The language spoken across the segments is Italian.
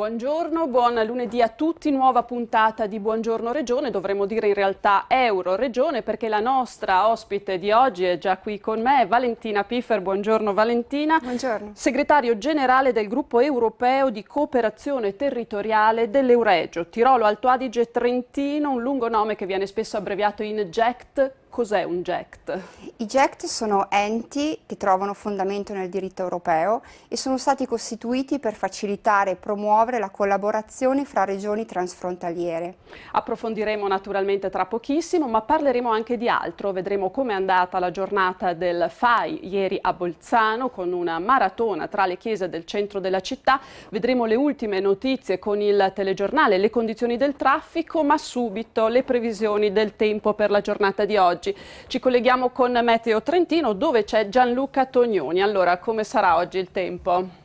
buongiorno, buon lunedì a tutti, nuova puntata di Buongiorno Regione, dovremmo dire in realtà Euro Regione perché la nostra ospite di oggi è già qui con me, Valentina Piffer, buongiorno Valentina. Buongiorno. Segretario generale del gruppo europeo di cooperazione territoriale dell'Euregio, Tirolo, Alto Adige, Trentino, un lungo nome che viene spesso abbreviato in JECT, cos'è un GECT? I GECT sono enti che trovano fondamento nel diritto europeo e sono stati costituiti per facilitare e promuovere la collaborazione fra regioni transfrontaliere. Approfondiremo naturalmente tra pochissimo, ma parleremo anche di altro. Vedremo come è andata la giornata del FAI ieri a Bolzano con una maratona tra le chiese del centro della città. Vedremo le ultime notizie con il telegiornale, le condizioni del traffico, ma subito le previsioni del tempo per la giornata di oggi oggi. Ci colleghiamo con Meteo Trentino dove c'è Gianluca Tognoni. Allora, come sarà oggi il tempo?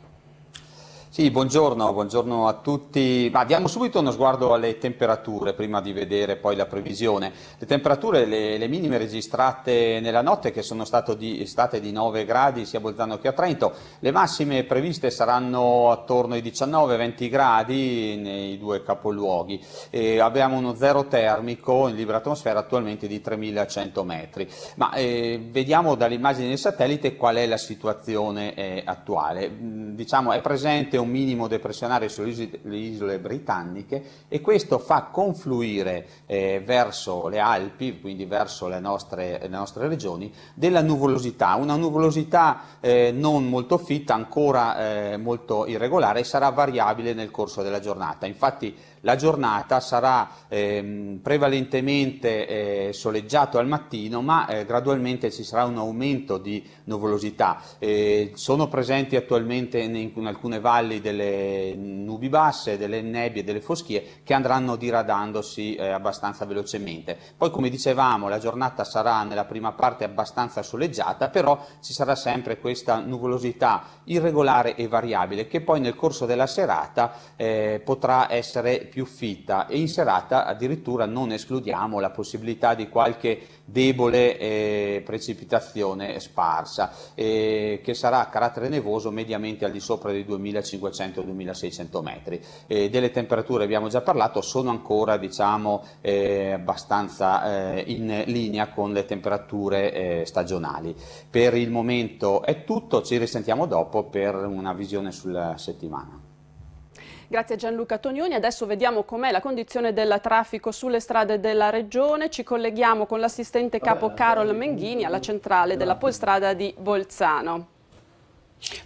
Sì, buongiorno, buongiorno, a tutti. Ma diamo subito uno sguardo alle temperature prima di vedere poi la previsione. Le temperature, le, le minime registrate nella notte che sono di, state di 9 gradi sia a Bolzano che a Trento, le massime previste saranno attorno ai 19-20 gradi nei due capoluoghi. E abbiamo uno zero termico in libera atmosfera attualmente di 3100 metri. Ma eh, vediamo dalle immagini del satellite qual è la situazione eh, attuale. Mm, diciamo è presente un un minimo depressionario sulle isole britanniche e questo fa confluire eh, verso le Alpi, quindi verso le nostre, le nostre regioni, della nuvolosità, una nuvolosità eh, non molto fitta, ancora eh, molto irregolare e sarà variabile nel corso della giornata. Infatti la giornata sarà ehm, prevalentemente eh, soleggiato al mattino, ma eh, gradualmente ci sarà un aumento di nuvolosità. Eh, sono presenti attualmente in, in, alcune valli delle nubi basse, delle nebbie, delle foschie che andranno diradandosi eh, abbastanza velocemente. Poi, come dicevamo, la giornata sarà nella prima parte abbastanza soleggiata, però ci sarà sempre questa nuvolosità irregolare e variabile che poi nel corso della serata eh, potrà essere più più fitta e in serata addirittura non escludiamo la possibilità di qualche debole eh, precipitazione sparsa eh, che sarà a carattere nevoso mediamente al di sopra dei 2500-2600 metri. Eh, delle temperature abbiamo già parlato, sono ancora diciamo, eh, abbastanza eh, in linea con le temperature eh, stagionali. Per il momento è tutto, ci risentiamo dopo per una visione sulla settimana. Grazie Gianluca Tognoni. Adesso vediamo com'è la condizione del traffico sulle strade della regione. Ci colleghiamo con l'assistente capo Carol Menghini alla centrale della Polstrada di Bolzano.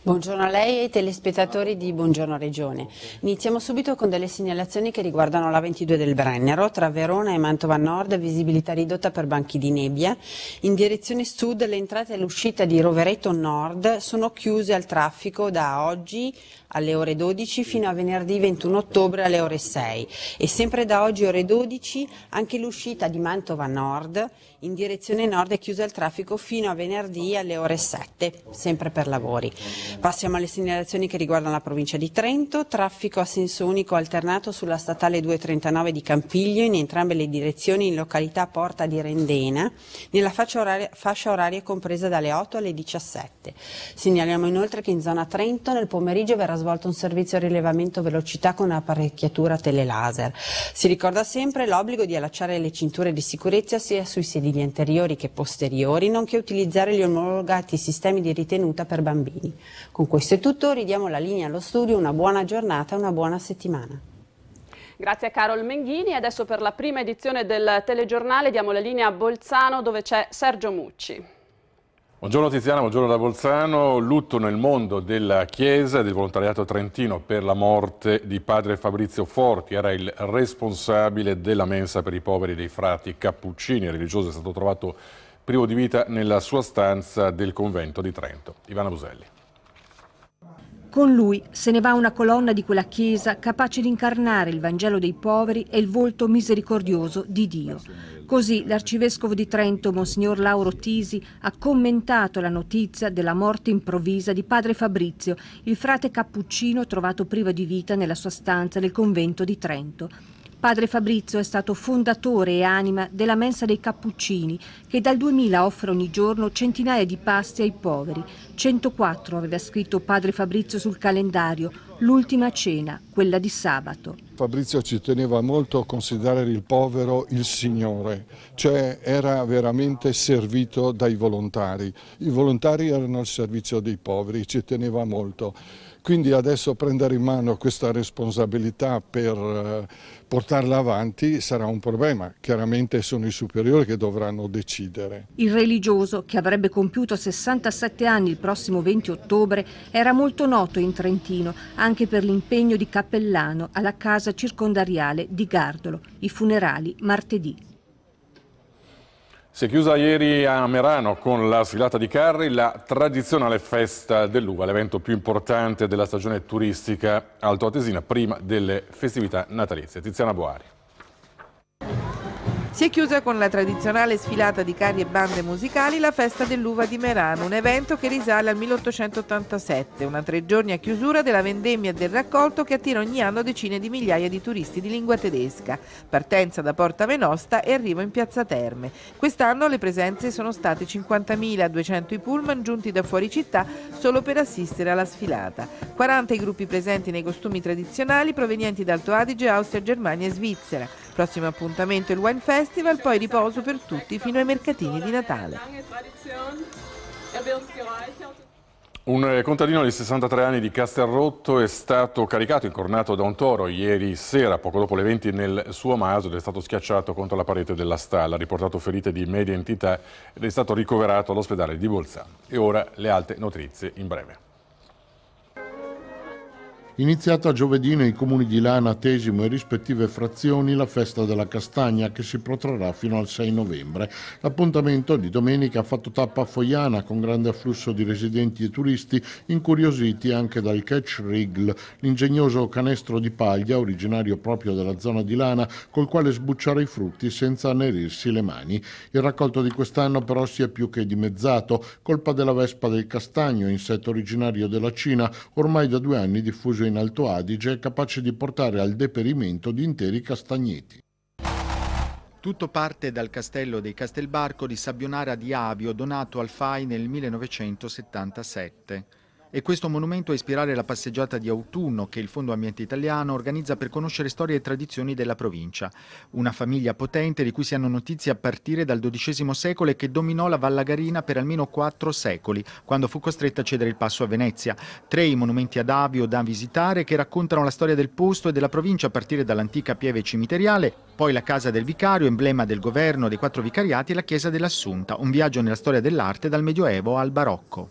Buongiorno a lei e ai telespettatori di Buongiorno Regione. Iniziamo subito con delle segnalazioni che riguardano la 22 del Brennero, tra Verona e Mantova Nord, visibilità ridotta per banchi di nebbia. In direzione sud le entrate e l'uscita di Rovereto Nord sono chiuse al traffico da oggi alle ore 12 fino a venerdì 21 ottobre alle ore 6 e sempre da oggi ore 12 anche l'uscita di Mantova Nord in direzione nord è chiusa al traffico fino a venerdì alle ore 7, sempre per lavori. Passiamo alle segnalazioni che riguardano la provincia di Trento, traffico a senso unico alternato sulla statale 239 di Campiglio in entrambe le direzioni in località Porta di Rendena, nella oraria, fascia oraria, compresa dalle 8 alle 17. Segnaliamo inoltre che in zona Trento nel pomeriggio verrà svolto un servizio a rilevamento velocità con apparecchiatura telelaser. Si ricorda sempre l'obbligo di allacciare le cinture di sicurezza sia sui sedili anteriori che posteriori, nonché utilizzare gli omologati sistemi di ritenuta per bambini piedi. Con questo è tutto, ridiamo la linea allo studio, una buona giornata una buona settimana. Grazie a Carol Menghini. Adesso per la prima edizione del telegiornale diamo la linea a Bolzano dove c'è Sergio Mucci. Buongiorno Tiziana, buongiorno da Bolzano. Lutto nel mondo della Chiesa e del volontariato trentino per la morte di padre Fabrizio Forti. Era il responsabile della mensa per i poveri dei frati Cappuccini, Il religioso, è stato trovato privo di vita nella sua stanza del convento di Trento. Ivana Buselli. Con lui se ne va una colonna di quella chiesa capace di incarnare il Vangelo dei poveri e il volto misericordioso di Dio. Così l'arcivescovo di Trento, Monsignor Lauro Tisi, ha commentato la notizia della morte improvvisa di padre Fabrizio, il frate cappuccino trovato privo di vita nella sua stanza del convento di Trento. Padre Fabrizio è stato fondatore e anima della mensa dei Cappuccini, che dal 2000 offre ogni giorno centinaia di pasti ai poveri. 104 aveva scritto Padre Fabrizio sul calendario, l'ultima cena, quella di sabato. Fabrizio ci teneva molto a considerare il povero il Signore, cioè era veramente servito dai volontari. I volontari erano al servizio dei poveri, ci teneva molto. Quindi adesso prendere in mano questa responsabilità per eh, portarla avanti sarà un problema. Chiaramente sono i superiori che dovranno decidere. Il religioso, che avrebbe compiuto 67 anni il prossimo 20 ottobre, era molto noto in Trentino anche per l'impegno di cappellano alla casa circondariale di Gardolo, i funerali martedì. Si è chiusa ieri a Merano con la sfilata di carri la tradizionale festa dell'uva, l'evento più importante della stagione turistica altoatesina prima delle festività natalizie. Tiziana Boari. Si è chiusa con la tradizionale sfilata di carri e bande musicali la Festa dell'Uva di Merano, un evento che risale al 1887, una tre giorni a chiusura della vendemmia e del raccolto che attira ogni anno decine di migliaia di turisti di lingua tedesca, partenza da Porta Venosta e arrivo in Piazza Terme. Quest'anno le presenze sono state 50.200 i pullman giunti da fuori città solo per assistere alla sfilata. 40 i gruppi presenti nei costumi tradizionali provenienti da Alto Adige, Austria, Germania e Svizzera. Prossimo appuntamento il Wine Festival, poi riposo per tutti fino ai mercatini di Natale. Un eh, contadino di 63 anni di Castelrotto è stato caricato, incornato da un toro ieri sera, poco dopo le 20, nel suo maso ed è stato schiacciato contro la parete della stalla, ha riportato ferite di media entità ed è stato ricoverato all'ospedale di Bolzano. E ora le alte notizie in breve. Iniziata giovedì nei comuni di Lana, Tesimo e rispettive frazioni la festa della castagna che si protrarrà fino al 6 novembre. L'appuntamento di domenica ha fatto tappa a Foiana con grande afflusso di residenti e turisti incuriositi anche dal catch rigl, l'ingegnoso canestro di paglia originario proprio della zona di Lana col quale sbucciare i frutti senza annerirsi le mani. Il raccolto di quest'anno però si è più che dimezzato, colpa della vespa del castagno, insetto originario della Cina, ormai da due anni diffuso in in Alto Adige capace di portare al deperimento di interi castagneti. Tutto parte dal castello dei Castelbarco di Sabbionara di Avio, donato al FAI nel 1977. È questo monumento a ispirare la passeggiata di autunno che il Fondo Ambiente Italiano organizza per conoscere storie e tradizioni della provincia. Una famiglia potente di cui si hanno notizie a partire dal XII secolo e che dominò la Vallagarina per almeno quattro secoli, quando fu costretta a cedere il passo a Venezia. Tre i monumenti ad Avio da visitare che raccontano la storia del posto e della provincia a partire dall'antica pieve cimiteriale, poi la casa del vicario, emblema del governo dei quattro vicariati e la chiesa dell'Assunta, un viaggio nella storia dell'arte dal Medioevo al Barocco.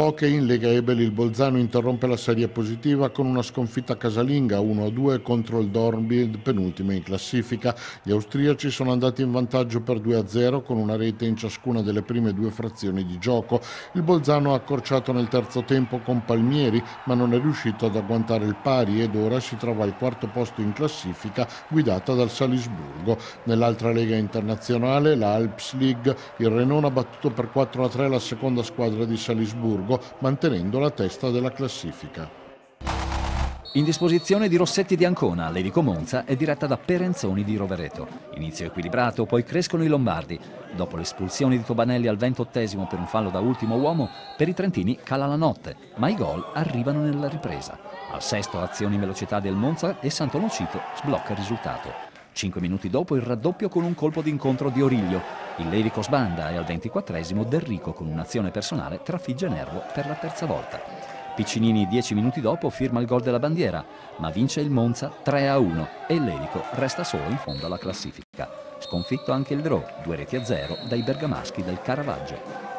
Hockey in Lega Ebel il Bolzano interrompe la serie positiva con una sconfitta casalinga 1-2 contro il Dornbild penultima in classifica. Gli austriaci sono andati in vantaggio per 2-0 con una rete in ciascuna delle prime due frazioni di gioco. Il Bolzano ha accorciato nel terzo tempo con Palmieri ma non è riuscito ad agguantare il pari ed ora si trova al quarto posto in classifica guidata dal Salisburgo. Nell'altra Lega internazionale, la Alps League, il Renon ha battuto per 4-3 la seconda squadra di Salisburgo Borgo, mantenendo la testa della classifica. In disposizione di Rossetti di Ancona, Levico Monza è diretta da Perenzoni di Rovereto. Inizio equilibrato, poi crescono i Lombardi. Dopo l'espulsione di Tobanelli al 28 per un fallo da ultimo uomo, per i Trentini cala la notte, ma i gol arrivano nella ripresa. Al sesto azioni velocità del Monza e Santonocito sblocca il risultato. Cinque minuti dopo il raddoppio con un colpo d'incontro di Origlio. Il Levico sbanda e al 24esimo Derrico con un'azione personale trafigge Nervo per la terza volta. Piccinini dieci minuti dopo firma il gol della bandiera, ma vince il Monza 3-1 e il Levico resta solo in fondo alla classifica. Sconfitto anche il Drò, due reti a zero dai bergamaschi del Caravaggio.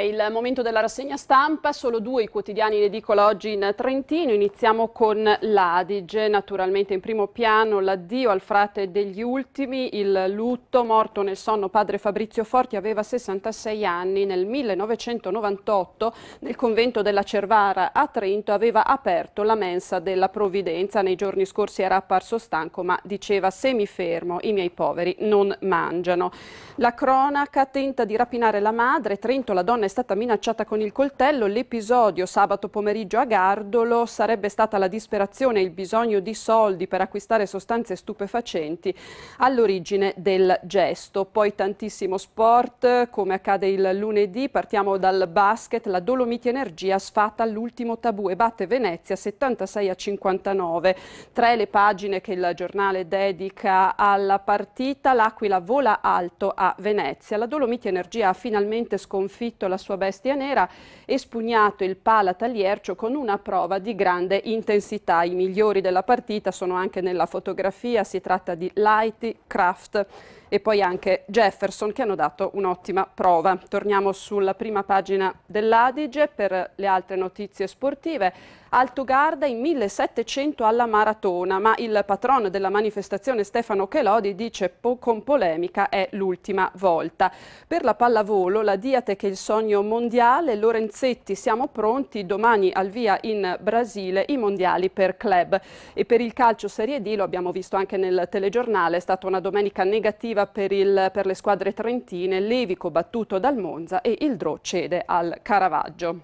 È il momento della rassegna stampa, solo due i quotidiani in edicola oggi in Trentino. Iniziamo con l'Adige, naturalmente in primo piano l'addio al frate degli ultimi, il lutto, morto nel sonno padre Fabrizio Forti, aveva 66 anni, nel 1998 nel convento della Cervara a Trento aveva aperto la mensa della provvidenza, nei giorni scorsi era apparso stanco ma diceva semifermo, i miei poveri non mangiano. La cronaca tenta di rapinare la madre, Trento la donna è è stata minacciata con il coltello. L'episodio sabato pomeriggio a Gardolo sarebbe stata la disperazione e il bisogno di soldi per acquistare sostanze stupefacenti all'origine del gesto. Poi tantissimo sport, come accade il lunedì, partiamo dal basket. La Dolomiti Energia sfata l'ultimo tabù e batte Venezia 76 a 59. Tre le pagine che il giornale dedica alla partita. L'Aquila vola alto a Venezia. La Dolomiti Energia ha finalmente sconfitto la sua bestia nera e spugnato il pala Tagliercio con una prova di grande intensità. I migliori della partita sono anche nella fotografia, si tratta di Lighty, Kraft e poi anche Jefferson che hanno dato un'ottima prova. Torniamo sulla prima pagina dell'Adige per le altre notizie sportive. Alto Garda in 1700 alla maratona, ma il patrono della manifestazione Stefano Chelodi dice po con polemica è l'ultima volta. Per la pallavolo la Diatec è il sogno mondiale, Lorenzetti siamo pronti, domani al via in Brasile i mondiali per club. E per il calcio Serie D, lo abbiamo visto anche nel telegiornale, è stata una domenica negativa per, il, per le squadre trentine, Levico battuto dal Monza e il Dro cede al Caravaggio.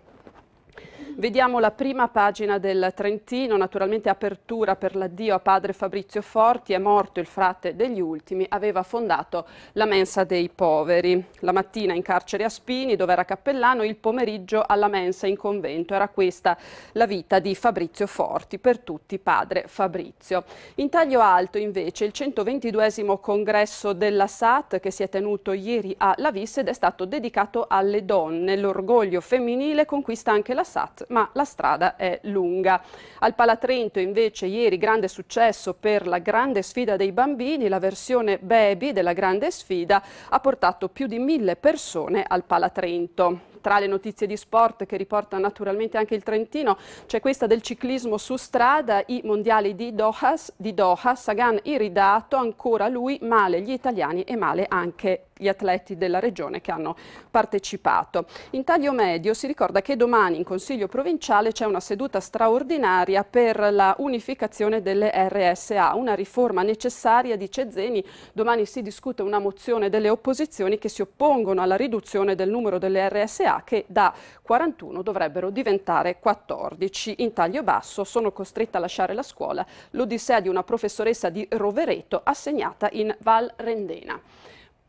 Vediamo la prima pagina del Trentino, naturalmente apertura per l'addio a padre Fabrizio Forti, è morto il frate degli ultimi, aveva fondato la mensa dei poveri. La mattina in carcere a Spini, dove era cappellano, il pomeriggio alla mensa in convento. Era questa la vita di Fabrizio Forti, per tutti padre Fabrizio. In taglio alto invece il 122 congresso della SAT che si è tenuto ieri a Lavis ed è stato dedicato alle donne. L'orgoglio femminile conquista anche la SAT ma la strada è lunga. Al Palatrento invece ieri grande successo per la grande sfida dei bambini, la versione baby della grande sfida ha portato più di mille persone al Palatrento. Tra le notizie di sport che riporta naturalmente anche il Trentino c'è questa del ciclismo su strada, i mondiali di Doha, di Doha Sagan iridato, ancora lui, male gli italiani e male anche gli atleti della regione che hanno partecipato. In taglio medio si ricorda che domani in Consiglio provinciale c'è una seduta straordinaria per la unificazione delle RSA, una riforma necessaria, dice Zeni. Domani si discute una mozione delle opposizioni che si oppongono alla riduzione del numero delle RSA che da 41 dovrebbero diventare 14. In taglio basso sono costretta a lasciare la scuola l'odissea di una professoressa di Rovereto assegnata in Val Rendena.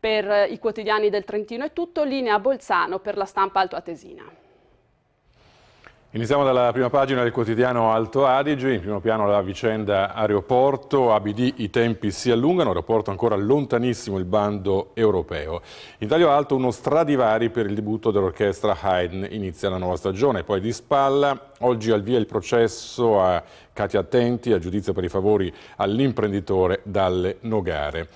Per eh, i quotidiani del Trentino è tutto, linea Bolzano per la stampa altoatesina. Iniziamo dalla prima pagina del quotidiano Alto Adige, in primo piano la vicenda aeroporto, ABD i tempi si allungano, aeroporto ancora lontanissimo il bando europeo. In taglio alto uno stradivari per il debutto dell'orchestra Haydn, inizia la nuova stagione, poi di spalla, oggi al via il processo a Katia Attenti, a giudizio per i favori all'imprenditore dalle Nogare.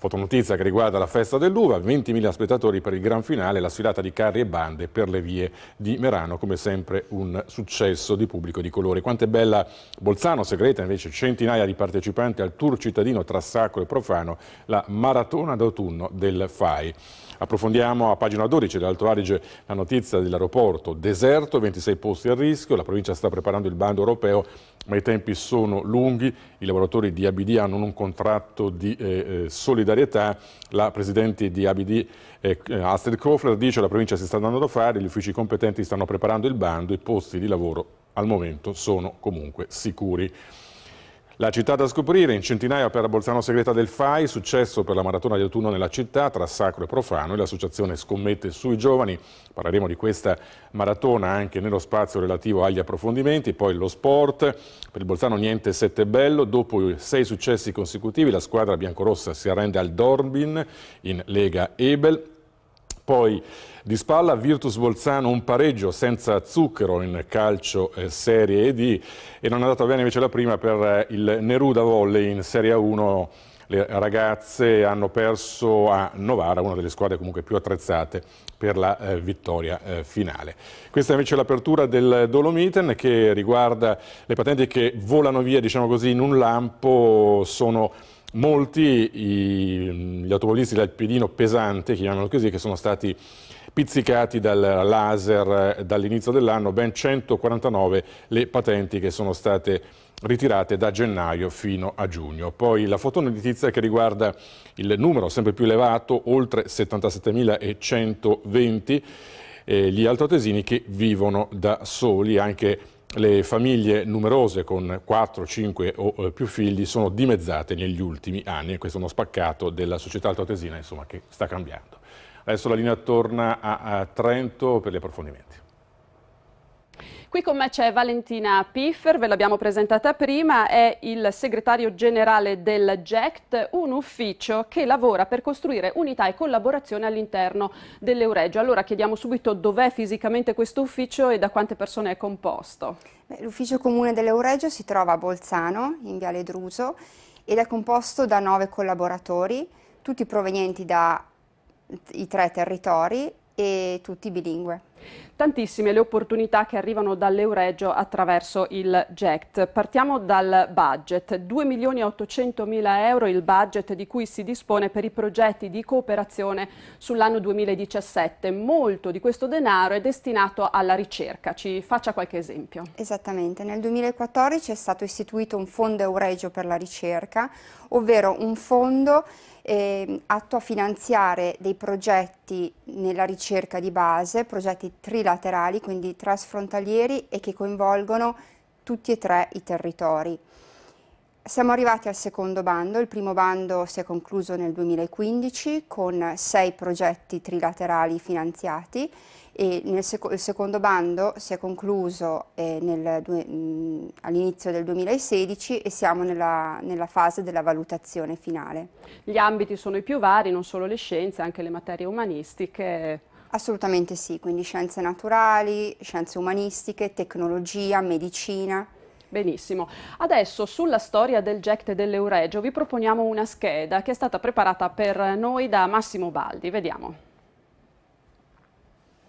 Fotonotizia che riguarda la festa dell'uva, 20.000 spettatori per il gran finale, la sfilata di carri e bande per le vie di Merano, come sempre un successo di pubblico di colore. Quanto è bella Bolzano, segreta invece centinaia di partecipanti al tour cittadino tra sacro e profano, la maratona d'autunno del FAI. Approfondiamo a pagina 12 dell'Alto Adige la notizia dell'aeroporto deserto, 26 posti a rischio, la provincia sta preparando il bando europeo ma i tempi sono lunghi, i lavoratori di ABD hanno un contratto di eh, eh solidarietà, la Presidente di ABD eh, Astrid Kofler dice che la provincia si sta andando da fare, gli uffici competenti stanno preparando il bando, i posti di lavoro al momento sono comunque sicuri. La città da scoprire, in centinaia per la Bolzano Segreta del FAI, successo per la maratona di autunno nella città tra sacro e profano e l'associazione scommette sui giovani. Parleremo di questa maratona anche nello spazio relativo agli approfondimenti, poi lo sport. Per il Bolzano niente sette bello, dopo sei successi consecutivi la squadra biancorossa si arrende al Dorbin in Lega Ebel poi di spalla Virtus Bolzano un pareggio senza zucchero in calcio eh, Serie D e non è andata bene invece la prima per eh, il Neruda Volley in Serie a 1 le ragazze hanno perso a Novara, una delle squadre comunque più attrezzate per la eh, vittoria eh, finale. Questa invece è l'apertura del Dolomiten che riguarda le patenti che volano via, diciamo così, in un lampo, sono molti i, gli automobilisti dal piedino pesante, chiamiamolo così, che sono stati pizzicati dal laser dall'inizio dell'anno, ben 149 le patenti che sono state ritirate da gennaio fino a giugno. Poi la fotonotizia che riguarda il numero sempre più elevato, oltre 77.120, eh, gli altoatesini che vivono da soli, anche le famiglie numerose con 4, 5 o eh, più figli sono dimezzate negli ultimi anni e questo è uno spaccato della società altoatesina insomma, che sta cambiando. Adesso la linea torna a, a Trento per gli approfondimenti. Qui con me c'è Valentina Piffer, ve l'abbiamo presentata prima, è il segretario generale del GECT, un ufficio che lavora per costruire unità e collaborazione all'interno dell'Euregio. Allora chiediamo subito dov'è fisicamente questo ufficio e da quante persone è composto. L'ufficio comune dell'Euregio si trova a Bolzano, in Viale Druso, ed è composto da nove collaboratori, tutti provenienti dai tre territori e tutti bilingue. Tantissime le opportunità che arrivano dall'Euregio attraverso il GECT. Partiamo dal budget. 2 milioni e 800 mila euro il budget di cui si dispone per i progetti di cooperazione sull'anno 2017. Molto di questo denaro è destinato alla ricerca. Ci faccia qualche esempio. Esattamente. Nel 2014 è stato istituito un fondo Euregio per la ricerca, ovvero un fondo eh, atto a finanziare dei progetti nella ricerca di base, progetti trilaterali, quindi trasfrontalieri e che coinvolgono tutti e tre i territori. Siamo arrivati al secondo bando, il primo bando si è concluso nel 2015 con sei progetti trilaterali finanziati e sec il secondo bando si è concluso eh, mm, all'inizio del 2016 e siamo nella, nella, fase della valutazione finale. Gli ambiti sono i più vari, non solo le scienze, anche le materie umanistiche. Assolutamente sì, quindi scienze naturali, scienze umanistiche, tecnologia, medicina. Benissimo. Adesso sulla storia del GECT dell'Euregio vi proponiamo una scheda che è stata preparata per noi da Massimo Baldi. Vediamo.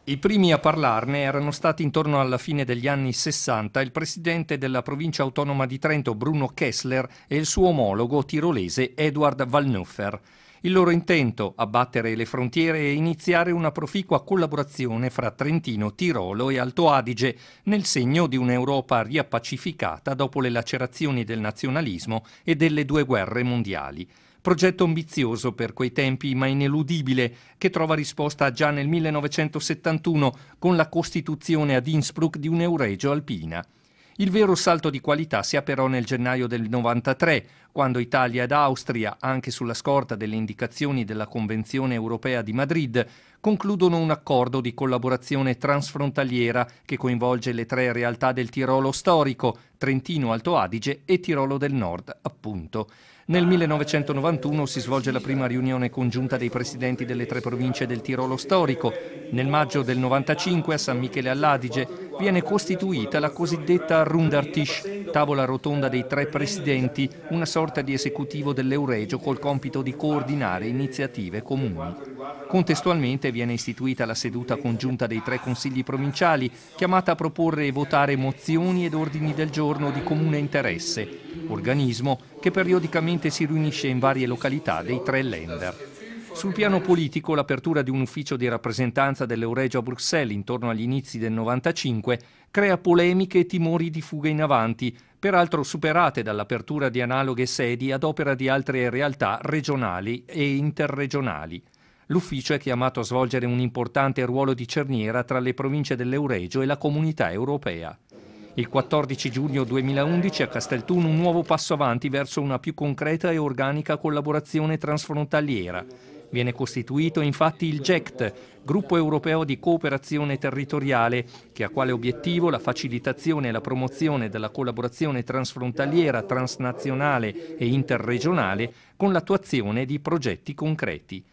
I primi a parlarne erano stati intorno alla fine degli anni 60 il presidente della provincia autonoma di Trento Bruno Kessler e il suo omologo tirolese Eduard Valnuffer. Il loro intento, abbattere le frontiere e iniziare una proficua collaborazione fra Trentino, Tirolo e Alto Adige, nel segno di un'Europa riappacificata dopo le lacerazioni del nazionalismo e delle due guerre mondiali. Progetto ambizioso per quei tempi ma ineludibile, che trova risposta già nel 1971 con la costituzione ad Innsbruck di un'euregio alpina. Il vero salto di qualità si ha però nel gennaio del 93, quando Italia ed Austria, anche sulla scorta delle indicazioni della Convenzione europea di Madrid, concludono un accordo di collaborazione transfrontaliera che coinvolge le tre realtà del Tirolo storico, Trentino Alto Adige e Tirolo del Nord, appunto. Nel 1991 si svolge la prima riunione congiunta dei presidenti delle tre province del Tirolo storico. Nel maggio del 1995 a San Michele all'Adige viene costituita la cosiddetta Rundartisch, tavola rotonda dei tre presidenti, una sorta di esecutivo dell'Euregio col compito di coordinare iniziative comuni. Contestualmente viene istituita la seduta congiunta dei tre consigli provinciali, chiamata a proporre e votare mozioni ed ordini del giorno contorno di comune interesse, organismo che periodicamente si riunisce in varie località dei tre lender. Sul piano politico, l'apertura di un ufficio di rappresentanza dell'Euregio a Bruxelles intorno agli inizi del 95 crea polemiche e timori di fuga in avanti, peraltro superate dall'apertura di analoghe sedi ad opera di altre realtà regionali e interregionali. L'ufficio è chiamato a svolgere un importante ruolo di cerniera tra le province dell'Euregio e la comunità europea. Il 14 giugno 2011 a Casteltun un nuovo passo avanti verso una più concreta e organica collaborazione transfrontaliera. Viene costituito infatti il GECT, Gruppo Europeo di Cooperazione Territoriale, che ha quale obiettivo la facilitazione e la promozione della collaborazione transfrontaliera, transnazionale e interregionale con l'attuazione di progetti concreti.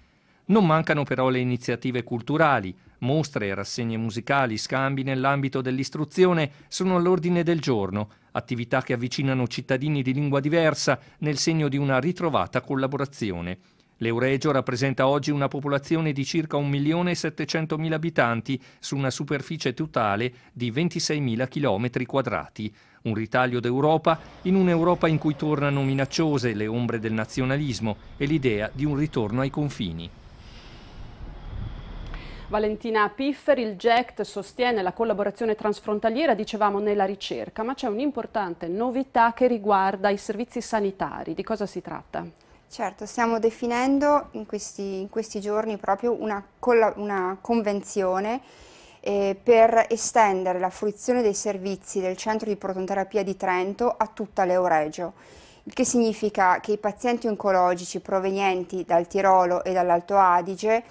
Non mancano però le iniziative culturali, Mostre, rassegne musicali, scambi nell'ambito dell'istruzione sono all'ordine del giorno, attività che avvicinano cittadini di lingua diversa nel segno di una ritrovata collaborazione. L'Euregio rappresenta oggi una popolazione di circa 1.700.000 abitanti su una superficie totale di 26.000 km quadrati. Un ritaglio d'Europa in un'Europa in cui tornano minacciose le ombre del nazionalismo e l'idea di un ritorno ai confini. Valentina Piffer, il GECT sostiene la collaborazione transfrontaliera, dicevamo, nella ricerca, ma c'è un'importante novità che riguarda i servizi sanitari. Di cosa si tratta? Certo, stiamo definendo in questi, in questi giorni proprio una, una convenzione eh, per estendere la fruizione dei servizi del centro di prototerapia di Trento a tutta l'Euregio, il che significa che i pazienti oncologici provenienti dal Tirolo e dall'Alto Adige,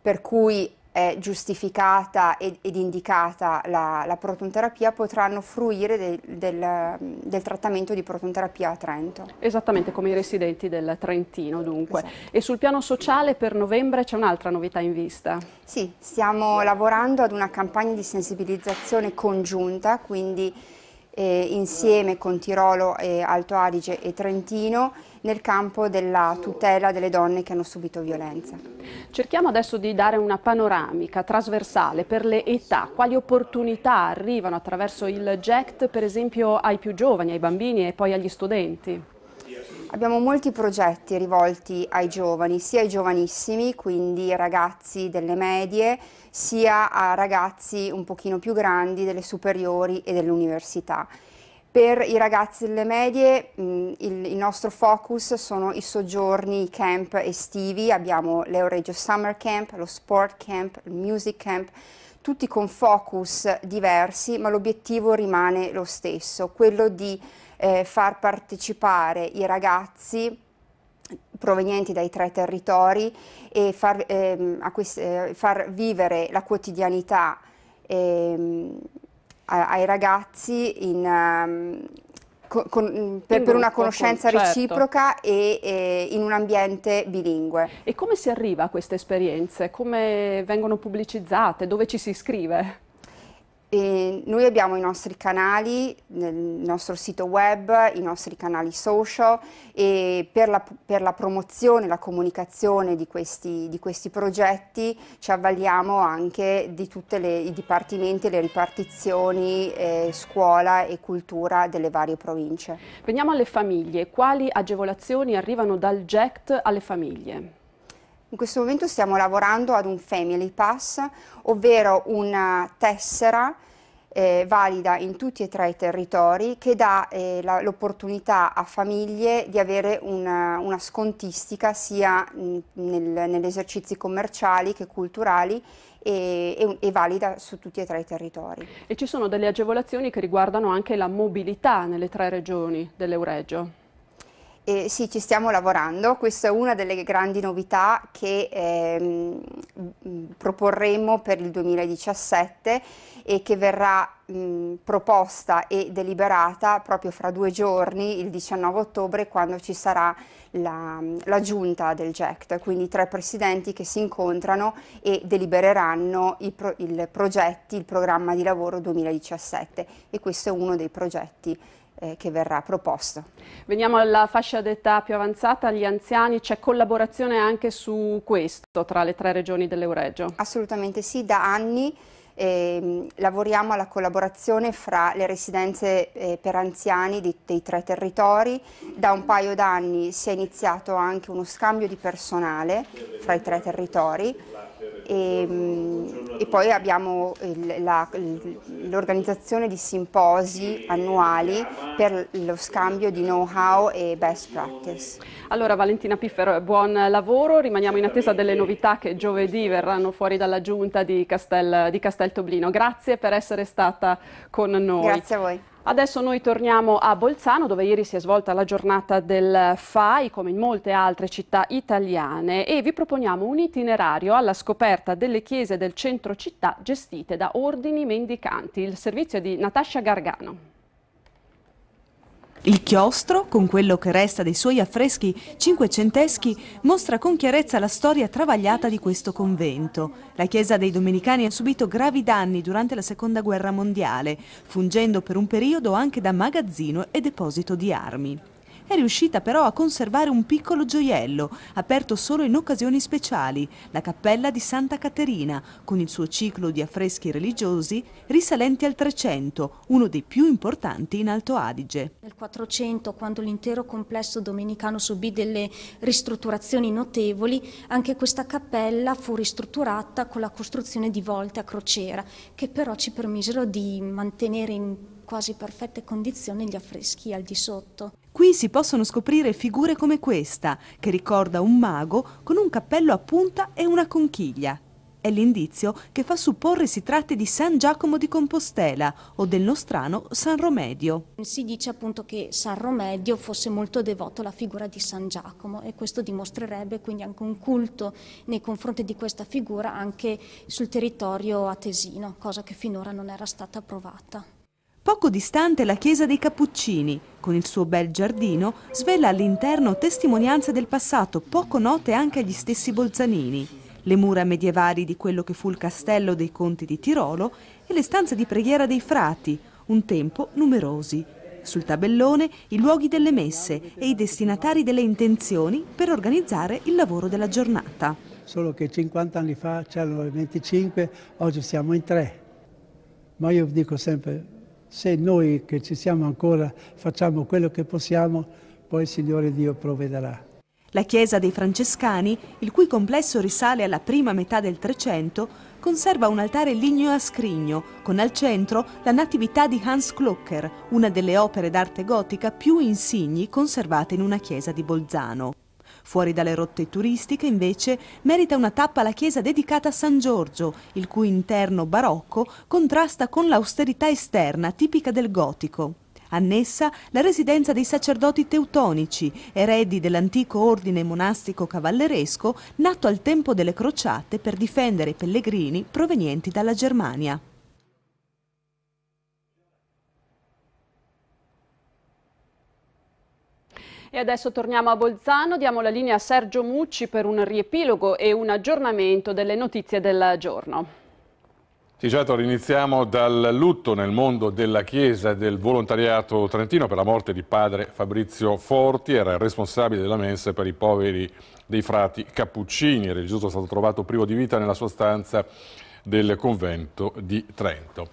per cui è giustificata ed, ed indicata la, la, protonterapia, potranno fruire del, del, del, trattamento di protonterapia a Trento. Esattamente come i residenti del Trentino dunque. Esatto. E sul piano sociale per novembre c'è un'altra novità in vista? Sì, stiamo lavorando ad una campagna di sensibilizzazione congiunta, quindi eh, insieme con Tirolo, eh, Alto Adige e Trentino nel campo della tutela delle donne che hanno subito violenza. Cerchiamo adesso di dare una panoramica trasversale per le età, quali opportunità arrivano attraverso il GECT per esempio ai più giovani, ai bambini e poi agli studenti? Abbiamo molti progetti rivolti ai giovani, sia ai giovanissimi, quindi ragazzi delle medie, sia a ragazzi un pochino più grandi delle superiori e dell'università. Per i ragazzi delle medie mh, mm, il, il, nostro focus sono i soggiorni, i camp estivi, abbiamo l'Euregio Summer Camp, lo Sport Camp, il Music Camp, tutti con focus diversi, ma l'obiettivo rimane lo stesso, quello di eh, far partecipare i ragazzi provenienti dai tre territori e far, ehm, queste, eh, far vivere la quotidianità ehm, ai ragazzi in, um, ehm, con, con, per, per, una conoscenza certo. reciproca e, e, in un ambiente bilingue. E come si arriva a queste esperienze? Come vengono pubblicizzate? Dove ci si iscrive? E noi abbiamo i nostri canali nel nostro sito web, i nostri canali social e per la, per la promozione, la comunicazione di questi, di questi progetti ci avvaliamo anche di tutti i dipartimenti, le ripartizioni, eh, scuola e cultura delle varie province. Veniamo alle famiglie. Quali agevolazioni arrivano dal GECT alle famiglie? In questo momento stiamo lavorando ad un Family Pass, ovvero una tessera eh, valida in tutti e tre i territori che dà eh, l'opportunità a famiglie di avere una, una scontistica sia nel, negli esercizi commerciali che culturali e, e, valida su tutti e tre i territori. E ci sono delle agevolazioni che riguardano anche la mobilità nelle tre regioni dell'Euregio. Eh, sì, ci stiamo lavorando, questa è una delle grandi novità che ehm, proporremo per il 2017 e che verrà mh, proposta e deliberata proprio fra due giorni, il 19 ottobre, quando ci sarà la, la giunta del GECT, quindi tre presidenti che si incontrano e delibereranno i pro, il progetti, il programma di lavoro 2017 e questo è uno dei progetti eh, che verrà proposto. Veniamo alla fascia d'età più avanzata, agli anziani, c'è collaborazione anche su questo tra le tre regioni dell'Euregio? Assolutamente sì, da anni eh, lavoriamo alla collaborazione fra le residenze eh, per anziani di, dei tre territori. Da un paio d'anni si è iniziato anche uno scambio di personale fra i tre territori e, ehm, e poi abbiamo l'organizzazione di simposi annuali per lo scambio di know-how e best practice. Allora Valentina Piffero, buon lavoro, rimaniamo in attesa delle novità che giovedì verranno fuori dalla giunta di Castel, di Castel Toblino. Grazie per essere stata con noi. Grazie a voi. Adesso noi torniamo a Bolzano dove ieri si è svolta la giornata del FAI come in molte altre città italiane e vi proponiamo un itinerario alla scoperta delle chiese del centro città gestite da ordini mendicanti. Il servizio è di Natascia Gargano. Il chiostro, con quello che resta dei suoi affreschi cinquecenteschi, mostra con chiarezza la storia travagliata di questo convento. La chiesa dei Domenicani ha subito gravi danni durante la Seconda Guerra Mondiale, fungendo per un periodo anche da magazzino e deposito di armi. È riuscita però a conservare un piccolo gioiello, aperto solo in occasioni speciali, la Cappella di Santa Caterina, con il suo ciclo di affreschi religiosi risalenti al 300, uno dei più importanti in Alto Adige. Nel 400, quando l'intero complesso domenicano subì delle ristrutturazioni notevoli, anche questa cappella fu ristrutturata con la costruzione di volte a crociera, che però ci permisero di mantenere in quasi perfette condizioni gli affreschi al di sotto. Qui si possono scoprire figure come questa, che ricorda un mago con un cappello a punta e una conchiglia. È l'indizio che fa supporre si tratti di San Giacomo di Compostela o del nostrano San Romedio. Si dice appunto che San Romedio fosse molto devoto alla figura di San Giacomo e questo dimostrerebbe quindi anche un culto nei confronti di questa figura anche sul territorio atesino, cosa che finora non era stata provata. Poco distante la chiesa dei Cappuccini, con il suo bel giardino, svela all'interno testimonianze del passato poco note anche agli stessi Bolzanini, le mura medievali di quello che fu il castello dei conti di Tirolo e le stanze di preghiera dei frati, un tempo numerosi. Sul tabellone i luoghi delle messe e i destinatari delle intenzioni per organizzare il lavoro della giornata. Solo che 50 anni fa c'erano 25, oggi siamo in tre. Ma io dico sempre, se noi che ci siamo ancora facciamo quello che possiamo, poi il Signore Dio provvederà. La chiesa dei Francescani, il cui complesso risale alla prima metà del Trecento, conserva un altare ligneo a scrigno, con al centro la Natività di Hans Klocker, una delle opere d'arte gotica più insigni conservate in una chiesa di Bolzano. Fuori dalle rotte turistiche, invece, merita una tappa la chiesa dedicata a San Giorgio, il cui interno barocco contrasta con l'austerità esterna tipica del gotico. Annessa la residenza dei sacerdoti teutonici, eredi dell'antico ordine monastico cavalleresco nato al tempo delle crociate per difendere i pellegrini provenienti dalla Germania. E adesso torniamo a Bolzano, diamo la linea a Sergio Mucci per un riepilogo e un aggiornamento delle notizie del giorno. Sì, certo, riniziamo dal lutto nel mondo della Chiesa e del volontariato trentino per la morte di padre Fabrizio Forti, era il responsabile della mensa per i poveri dei frati Cappuccini. Il religioso è stato trovato privo di vita nella sua stanza del convento di Trento.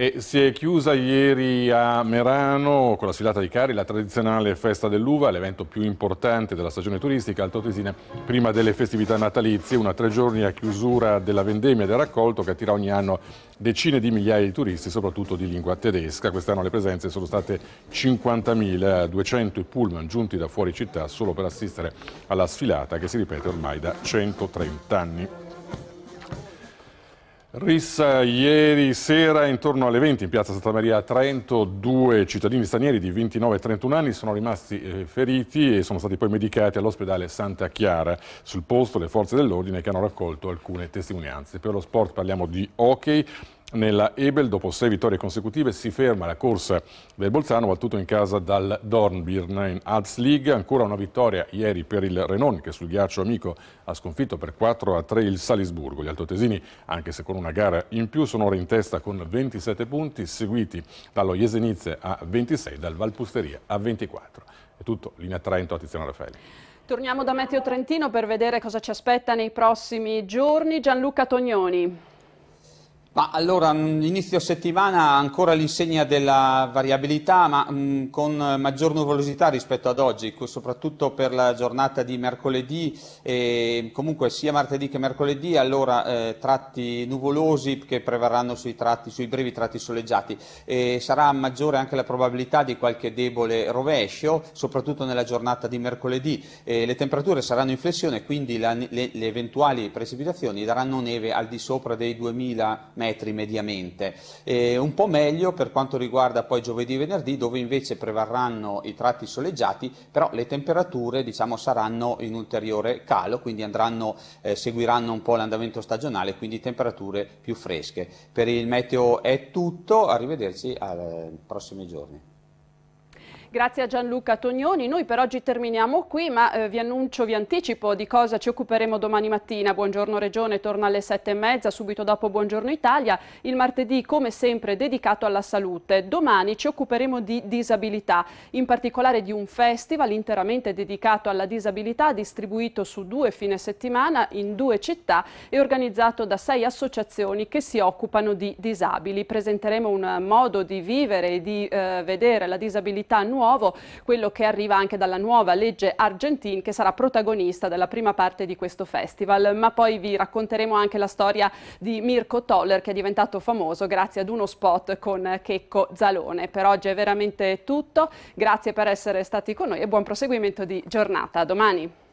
E si è chiusa ieri a Merano con la sfilata di Cari, la tradizionale festa dell'uva, l'evento più importante della stagione turistica altoatesina prima delle festività natalizie, una tre giorni a chiusura della vendemmia del raccolto che attira ogni anno decine di migliaia di turisti, soprattutto di lingua tedesca. Quest'anno le presenze sono state 50.200 i pullman giunti da fuori città solo per assistere alla sfilata che si ripete ormai da 130 anni. Rissa ieri sera intorno alle 20 in piazza Santa Maria a Trento due cittadini stranieri di 29 e 31 anni sono rimasti eh, feriti e sono stati poi medicati all'ospedale Santa Chiara. Sul posto le forze dell'ordine che hanno raccolto alcune testimonianze. Per lo sport parliamo di hockey nella Ebel, dopo sei vittorie consecutive, si ferma la corsa del Bolzano, battuto in casa dal Dornbirn in Azlig. Ancora una vittoria ieri per il Renon, che sul ghiaccio amico ha sconfitto per 4 a 3 il Salisburgo. Gli altotesini, anche se con una gara in più, sono ora in testa con 27 punti, seguiti dallo Jesenice a 26, dal Valpusteria a 24. È tutto, linea Trento a Tiziano Raffaele. Torniamo da Meteo Trentino per vedere cosa ci aspetta nei prossimi giorni. Gianluca Tognoni. Ma allora, mm, inizio settimana ancora l'insegna della variabilità, ma mh, mm, con maggior nuvolosità rispetto ad oggi, soprattutto per la giornata di mercoledì, e comunque sia martedì che mercoledì, allora eh, tratti nuvolosi che prevarranno sui, tratti, sui brevi tratti soleggiati. E sarà maggiore anche la probabilità di qualche debole rovescio, soprattutto nella giornata di mercoledì. E le temperature saranno in flessione, quindi la, le, le eventuali precipitazioni daranno neve al di sopra dei 2000 metri metri mediamente. E un po' meglio per quanto riguarda poi giovedì e venerdì dove invece prevarranno i tratti soleggiati, però le temperature diciamo, saranno in ulteriore calo, quindi andranno, eh, seguiranno un po' l'andamento stagionale, quindi temperature più fresche. Per il meteo è tutto, arrivederci ai eh, prossimi giorni. Grazie a Gianluca Tognoni. Noi per oggi terminiamo qui, ma eh, vi annuncio, vi anticipo di cosa ci occuperemo domani mattina. Buongiorno Regione torna alle sette e mezza, subito dopo Buongiorno Italia. Il martedì, come sempre, dedicato alla salute. Domani ci occuperemo di disabilità, in particolare di un festival interamente dedicato alla disabilità, distribuito su due fine settimana in due città e organizzato da sei associazioni che si occupano di disabili. Presenteremo un modo di vivere e di eh, vedere la disabilità nuova nuovo, quello che arriva anche dalla nuova legge Argentin che sarà protagonista della prima parte di questo festival, ma poi vi racconteremo anche la storia di Mirko Toller che è diventato famoso grazie ad uno spot con Checco Zalone. Per oggi è veramente tutto, grazie per essere stati con noi e buon proseguimento di giornata. A domani!